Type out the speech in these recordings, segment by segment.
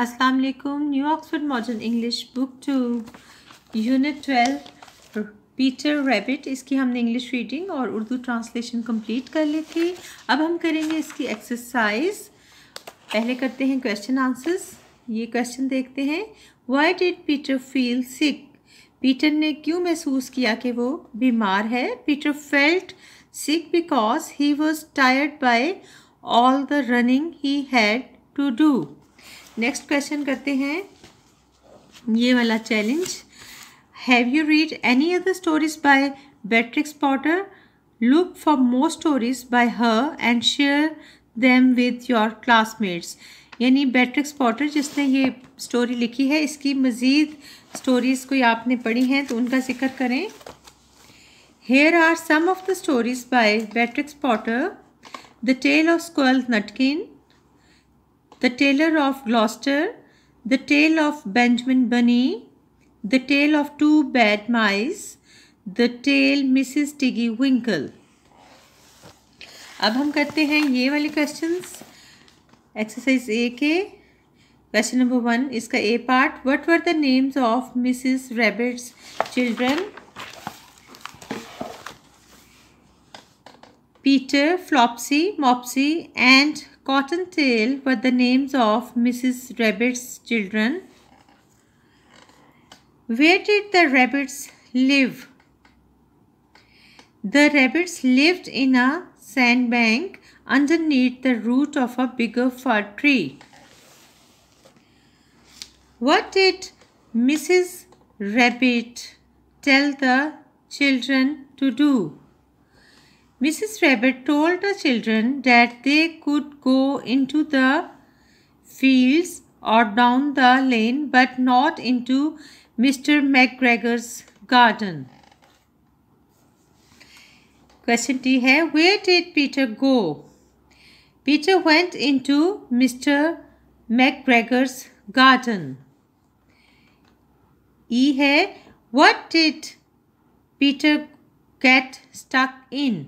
अस्सलाम वालेकुम new Oxford modern English book two unit twelve Peter Rabbit इसकी हमने इंग्लिश रीडिंग और उर्दू ट्रांसलेशन कंप्लीट कर ली थी अब हम करेंगे इसकी एक्सरसाइज पहले करते हैं क्वेश्चन आंसर्स ये क्वेश्चन देखते हैं why did Peter feel sick Peter ने क्यों महसूस किया कि वो बीमार है Peter felt sick because he was tired by all the running he had to do next question करते हैं ये वाला challenge have you read any other stories by Beatrix Potter look for more stories by her and share them with your classmates यानी Beatrix Potter जिसने ये story लिखी है इसकी मज़ीद स्टोरीज़ कोई आपने पढ़ी हैं तो उनका जिक्र करें here are some of the stories by Beatrix Potter the tale of Squirrel Nutkin The Tailor of Gloucester, The Tale of Benjamin Bunny, The Tale of Two Bad Mice, The Tale Mrs. Tiggy Winkle. अब हम करते हैं ये वाले questions exercise ए के question number one इसका A part what were the names of Mrs Rabbit's children Peter Flopsy Mopsy and Cottontail were the names of Mrs. Rabbit's children. Where did the rabbits live? The rabbits lived in a sandbank underneath the root of a bigger fir tree. What did Mrs. Rabbit tell the children to do? Mrs. Rabbit told the children that they could go into the fields or down the lane but not into Mr. McGregor's garden. Question D है Where did Peter go? Peter went into Mr. McGregor's garden. E है What did Peter get stuck in?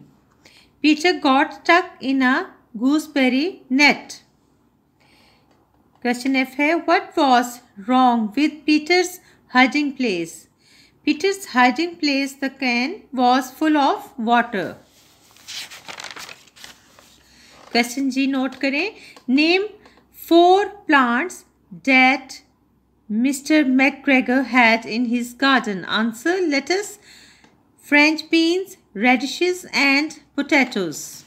Peter got stuck in a gooseberry net. Question F है What was wrong with Peter's hiding place? Peter's hiding place, the can, was full of water. Question G note करें Name four plants that Mr. McGregor had in his garden. Answer lettuce, French beans, radishes and potatoes.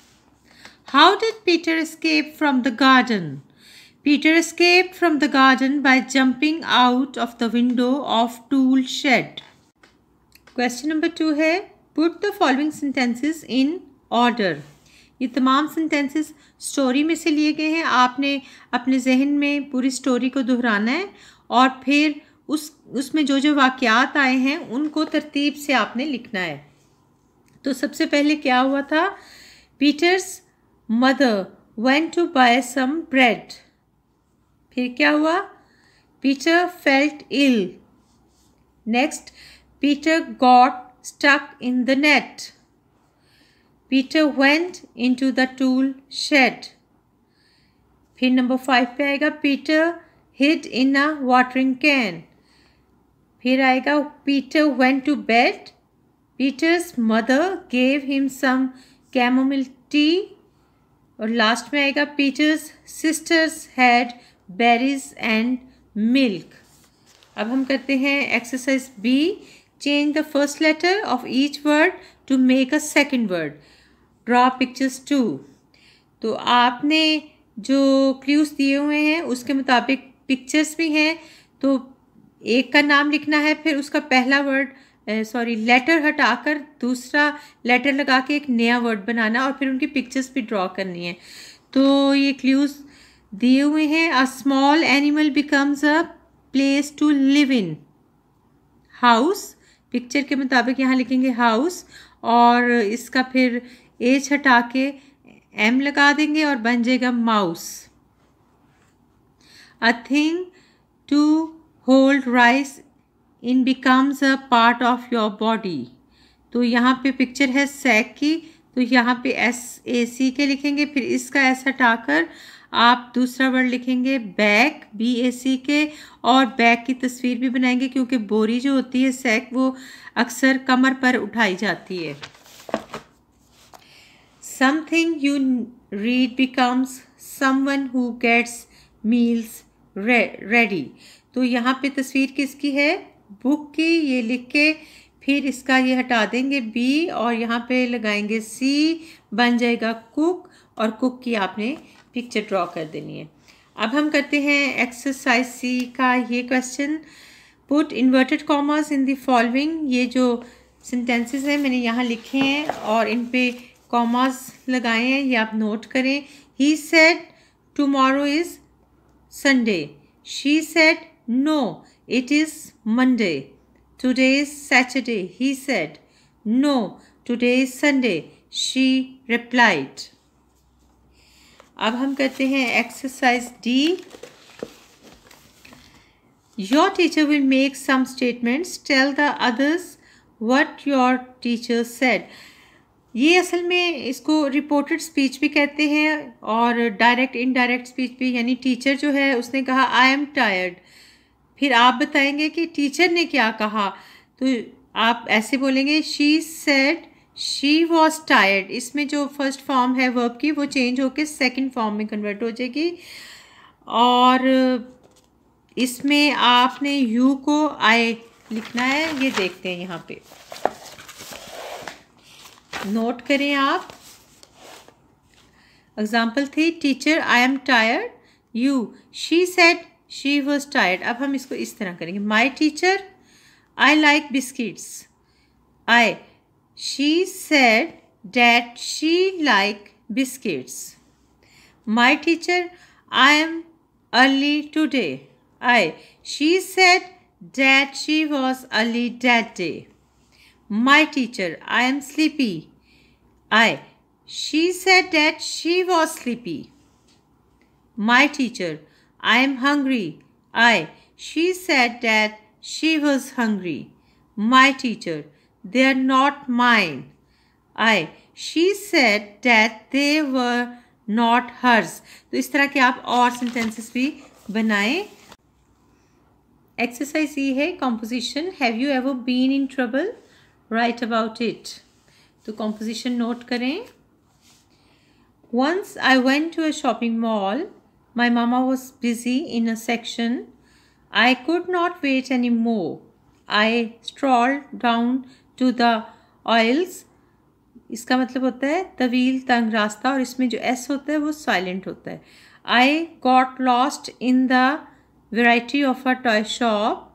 How did Peter escape from the garden? Peter escaped from the garden by jumping out of the window of tool shed. Question number two है Put the following sentences in order. ये तमाम sentences story में से लिए गए हैं आपने अपने जहन में पूरी स्टोरी को दोहराना है और फिर उस उसमें जो जो वाक़ात आए हैं उनको तरतीब से आपने लिखना है तो सबसे पहले क्या हुआ था Peter's mother went to buy some bread फिर क्या हुआ Peter felt ill next Peter got in the net Peter went into the tool shed फिर नंबर फाइव पे आएगा Peter hit in a watering can फिर आएगा Peter went to bed Peter's mother gave him some chamomile tea और last में आएगा Peter's sisters had berries and milk अब हम करते हैं exercise B change the first letter of each word to make a second word draw pictures too तो आपने जो क्ल्यूज दिए हुए हैं उसके मुताबिक पिक्चर्स भी हैं तो एक का नाम लिखना है फिर उसका पहला वर्ड सॉरी लेटर हटाकर दूसरा लेटर लगा के एक नया वर्ड बनाना और फिर उनकी पिक्चर्स भी ड्रॉ करनी है तो ये क्ल्यूज़ दिए हुए हैं a small animal becomes a place to live in house picture के मुताबिक यहाँ लिखेंगे हाउस और इसका फिर एज हटा के एम लगा देंगे और बन जाएगा mouse a thing to hold rice in becomes a part of your body तो यहाँ पे पिक्चर है सैक की तो यहाँ पे एस ए सी के लिखेंगे फिर इसका एस हटाकर आप दूसरा वर्ड लिखेंगे बैक बी ए सी के और बैक की तस्वीर भी बनाएंगे क्योंकि बोरी जो होती है सैक वो अक्सर कमर पर उठाई जाती है something you read becomes someone who gets meals ready तो यहाँ पे तस्वीर किसकी है बुक की ये लिख के फिर इसका ये हटा देंगे बी और यहाँ पे लगाएंगे सी बन जाएगा कुक और कुक की आपने पिक्चर ड्रॉ कर देनी है अब हम करते हैं एक्सरसाइज सी का ये question put inverted commas in the following ये जो सेंटेंसेस हैं मैंने यहाँ लिखे हैं और इन पे कॉमर्स लगाए हैं ये आप नोट करें he said tomorrow is Sunday she said no It is Monday. Today is Saturday, he said. No, today is Sunday, she replied. ab hum karte hain exercise d Your teacher will make some statements. Tell the others what your teacher said. ये असल में इसको reported speech भी कहते हैं और direct indirect speech भी यानी टीचर जो है उसने कहा आई एम टायर्ड फिर आप बताएंगे कि टीचर ने क्या कहा तो आप ऐसे बोलेंगे she said she was tired इसमें जो फर्स्ट फॉर्म है वर्ब की वो चेंज होकर सेकेंड फॉर्म में कन्वर्ट हो जाएगी और इसमें आपने यू को आई लिखना है ये देखते हैं यहाँ पे नोट करें आप example the teacher I am tired you she said she was tired अब हम इसको इस तरह करेंगे my teacher I like biscuits I she said that she like biscuits my teacher I am early today I she said that she was early that day my teacher I am sleepy I she said that she was sleepy my teacher I am hungry I she said that she was hungry my teacher they are not mind I she said that they were not hers तो इस तरह के आप और sentences भी बनाए exercise ये है composition have you ever been in trouble write about it तो कॉम्पोजिशन नोट करें once I went to a shopping mall My mama was busy in a section. I could not wait any more. I strolled down to the oils. इसका मतलब होता है तवील तंग रास्ता और इसमें जो S होता है वो silent होता है. I got lost in the variety of a toy shop.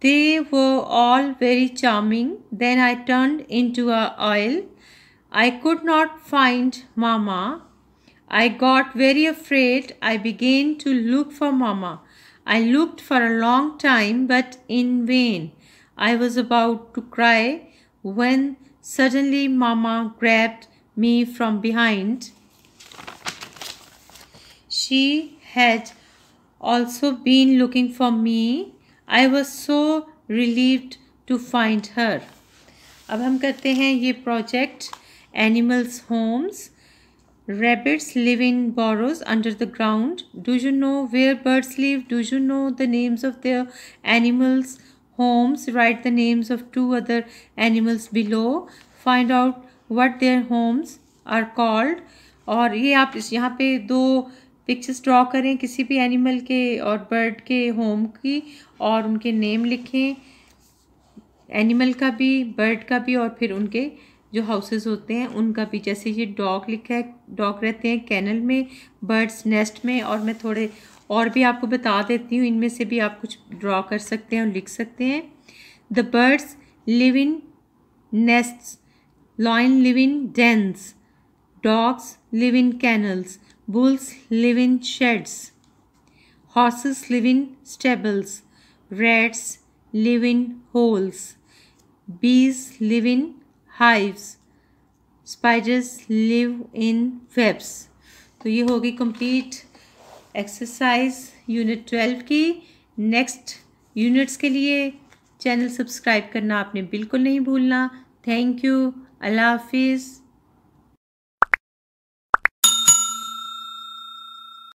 They were all very charming. Then I turned into a aisle. I could not find mama. I got very afraid. I began to look for Mama. I looked for a long time, but in vain. I was about to cry when suddenly Mama grabbed me from behind. She had also been looking for me. I was so relieved to find her. अब हम करते हैं ये project animals homes Rabbits live in burrows under the ground. Do you know where birds live? Do you know the names of their animals' homes? Write the names of two other animals below. Find out what their homes are called. और ये आप इस यहाँ पे दो pictures draw करें किसी भी एनिमल के और बर्ड के होम की और उनके नेम लिखें एनिमल का भी बर्ड का भी और फिर उनके जो हाउसेस होते हैं उनका भी जैसे ये डॉग लिखा है डॉग रहते हैं कैनल में बर्ड्स नेस्ट में और मैं थोड़े और भी आपको बता देती हूँ इनमें से भी आप कुछ ड्रॉ कर सकते हैं और लिख सकते हैं the birds live in nests lion live in dens dogs live in kennels bulls live in sheds horses live in stables rats live in holes bees live in hives spiders live in webs तो ये होगी complete exercise unit twelve की next units के लिए channel subscribe करना आपने बिल्कुल नहीं भूलना थैंक यू अल्लाह हाफिज़